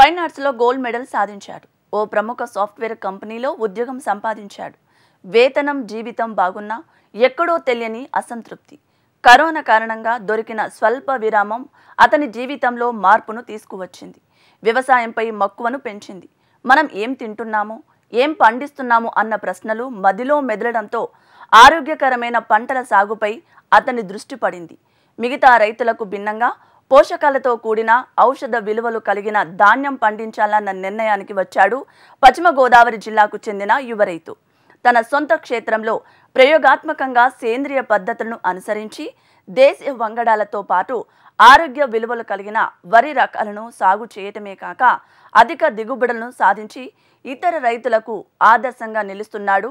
fine ఆర్ట్స్లో gold medal సాధించాడు ఓ ప్రముఖ software కంపెనీలో ఉద్యోగం సంపాదించాడు వేతనం జీవితం బాగున్నా ఎక్కడో తెలియని అసంతృప్తి కరోనా కారణంగా దొరికిన స్వల్ప విరామం అతని జీవితంలో మార్పును తీసుకువచ్చింది వ్యవసాయంపై మక్కువను పెంచింది మనం ఏం తింటున్నాము ఏం పండిస్తున్నాము అన్న ప్రశ్నలు మదిలో మెదలడంతో ఆరోగ్యకరమైన పంటల సాగుపై అతని దృష్టి పడింది మిగతా రైతులకు భిన్నంగా పోషకాలతో కూడిన ఔషధ విలువలు కలిగిన ధాన్యం పండించాలన్న నిర్ణయానికి వచ్చాడు పశ్చిమ గోదావరి జిల్లాకు చెందిన యువరైతు తన సొంత క్షేత్రంలో ప్రయోగాత్మకంగా సేంద్రియ పద్ధతులను అనుసరించి దేశీయ వంగడాలతో పాటు ఆరోగ్య విలువలు కలిగిన వరి రకాలను సాగు చేయటమే కాక అధిక దిగుబడులను సాధించి ఇతర రైతులకు ఆదర్శంగా నిలుస్తున్నాడు